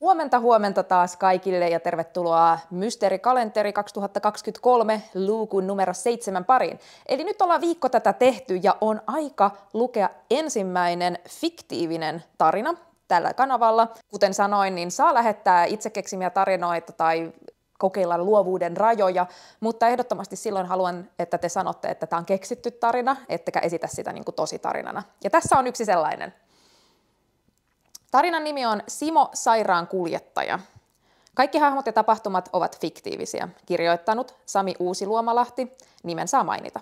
Huomenta huomenta taas kaikille ja tervetuloa Mysteerikalenteri 2023 luukun numero 7 pariin. Eli nyt ollaan viikko tätä tehty ja on aika lukea ensimmäinen fiktiivinen tarina tällä kanavalla. Kuten sanoin, niin saa lähettää itse keksimiä tarinoita tai kokeilla luovuuden rajoja, mutta ehdottomasti silloin haluan, että te sanotte, että tämä on keksitty tarina, ettekä esitä sitä niin kuin tarinana. Ja tässä on yksi sellainen. Tarinan nimi on Simo Sairaan kuljettaja. Kaikki hahmot ja tapahtumat ovat fiktiivisiä, kirjoittanut Sami Uusiluomalahti, nimen saa mainita.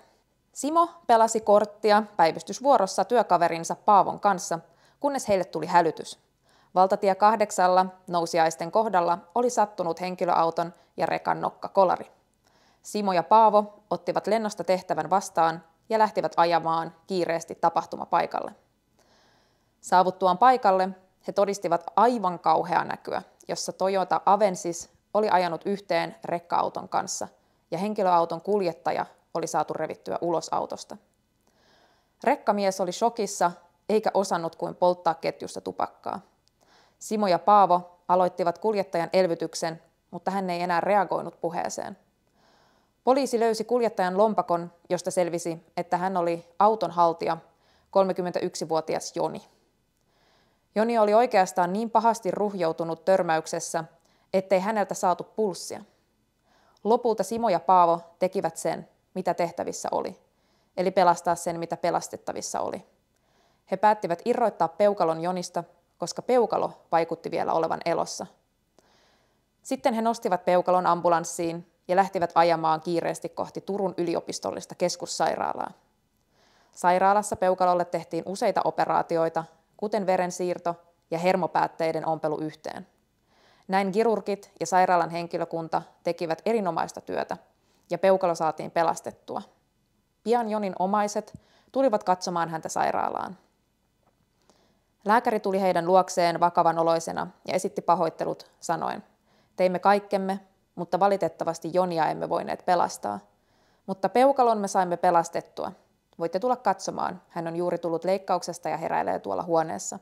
Simo pelasi korttia päivystysvuorossa työkaverinsa Paavon kanssa, kunnes heille tuli hälytys. Valtatie kahdeksalla nousiaisten kohdalla oli sattunut henkilöauton ja rekan kolari. Simo ja Paavo ottivat lennosta tehtävän vastaan ja lähtivät ajamaan kiireesti tapahtumapaikalle. Saavuttuaan paikalle he todistivat aivan kauhea näkyä, jossa Toyota Avensis oli ajanut yhteen rekka-auton kanssa ja henkilöauton kuljettaja oli saatu revittyä ulos autosta. Rekkamies oli shokissa eikä osannut kuin polttaa ketjusta tupakkaa. Simo ja Paavo aloittivat kuljettajan elvytyksen, mutta hän ei enää reagoinut puheeseen. Poliisi löysi kuljettajan lompakon, josta selvisi, että hän oli auton haltija, 31-vuotias Joni. Joni oli oikeastaan niin pahasti ruhjoutunut törmäyksessä, ettei häneltä saatu pulssia. Lopulta Simo ja Paavo tekivät sen, mitä tehtävissä oli, eli pelastaa sen, mitä pelastettavissa oli. He päättivät irroittaa peukalon Jonista, koska peukalo vaikutti vielä olevan elossa. Sitten he nostivat peukalon ambulanssiin ja lähtivät ajamaan kiireesti kohti Turun yliopistollista keskussairaalaa. Sairaalassa peukalolle tehtiin useita operaatioita kuten verensiirto ja hermopäätteiden ompelu yhteen. Näin kirurgit ja sairaalan henkilökunta tekivät erinomaista työtä ja peukalo saatiin pelastettua. Pian Jonin omaiset tulivat katsomaan häntä sairaalaan. Lääkäri tuli heidän luokseen vakavan oloisena ja esitti pahoittelut sanoen, teimme kaikkemme, mutta valitettavasti Jonia emme voineet pelastaa. Mutta peukalon me saimme pelastettua, Voitte tulla katsomaan, hän on juuri tullut leikkauksesta ja heräilee tuolla huoneessa.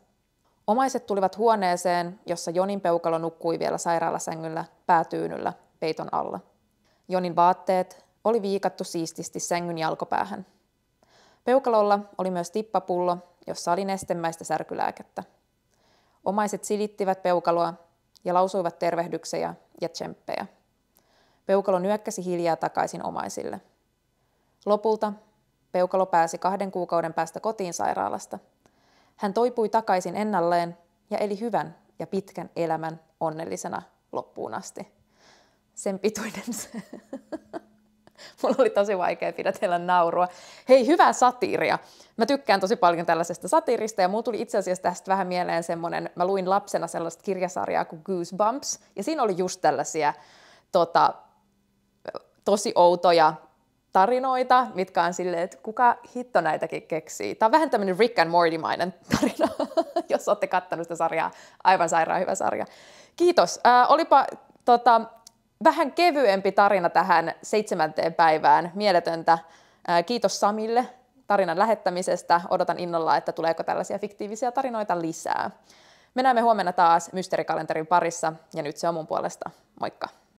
Omaiset tulivat huoneeseen, jossa Jonin peukalo nukkui vielä sairaalasängyllä päätyynyllä peiton alla. Jonin vaatteet oli viikattu siististi sängyn jalkopäähän. Peukalolla oli myös tippapullo, jossa oli nestemäistä särkylääkettä. Omaiset silittivät peukaloa ja lausuivat tervehdyksejä ja tsemppejä. Peukalo nyökkäsi hiljaa takaisin omaisille. Lopulta Peukalo pääsi kahden kuukauden päästä kotiin sairaalasta. Hän toipui takaisin ennalleen ja eli hyvän ja pitkän elämän onnellisena loppuun asti. Sen pituinen se. Mulla oli tosi vaikea pidätellä naurua. Hei, hyvää satiiria. Mä tykkään tosi paljon tällaisesta satiirista ja mulla tuli itse asiassa tästä vähän mieleen semmonen, mä luin lapsena sellaista kirjasarjaa kuin Goosebumps ja siinä oli just tällaisia tota, tosi outoja tarinoita, mitkä on silleen, että kuka hitto näitäkin keksii. Tämä on vähän tämmöinen Rick and Morty-mainen tarina, jos olette kattanut sitä sarjaa. Aivan sairaan hyvä sarja. Kiitos. Äh, olipa tota, vähän kevyempi tarina tähän seitsemänteen päivään. Mieletöntä. Äh, kiitos Samille tarinan lähettämisestä. Odotan innolla, että tuleeko tällaisia fiktiivisiä tarinoita lisää. Me näemme huomenna taas Mysteerikalenterin parissa ja nyt se on mun puolesta. Moikka!